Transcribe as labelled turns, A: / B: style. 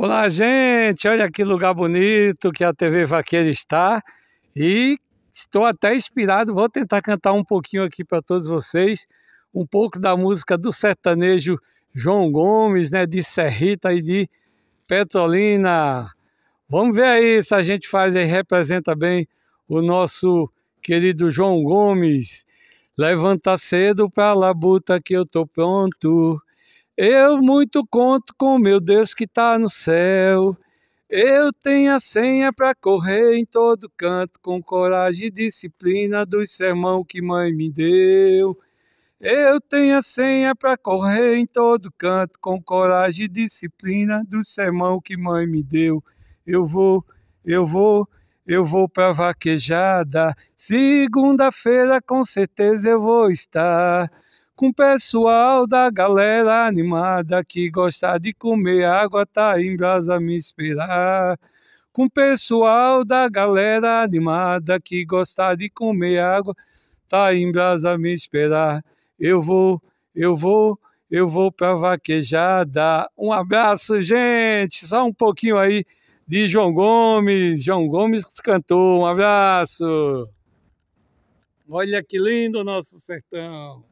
A: Olá, gente! Olha que lugar bonito que a TV Vaqueira está. E estou até inspirado, vou tentar cantar um pouquinho aqui para todos vocês, um pouco da música do sertanejo João Gomes, né, de Serrita e de Petrolina. Vamos ver aí se a gente faz e representa bem o nosso querido João Gomes. Levanta cedo pra labuta que eu tô pronto. Eu muito conto com meu Deus que está no céu. Eu tenho a senha para correr em todo canto, com coragem e disciplina do sermão que mãe me deu. Eu tenho a senha para correr em todo canto, com coragem e disciplina do sermão que mãe me deu. Eu vou, eu vou, eu vou para vaquejada. Segunda-feira com certeza eu vou estar com o pessoal da galera animada que gosta de comer água, tá em brasa me esperar. Com o pessoal da galera animada que gosta de comer água, tá em brasa me esperar. Eu vou, eu vou, eu vou pra vaquejada. Um abraço, gente! Só um pouquinho aí de João Gomes. João Gomes cantou.
B: Um abraço. Olha que lindo o nosso sertão.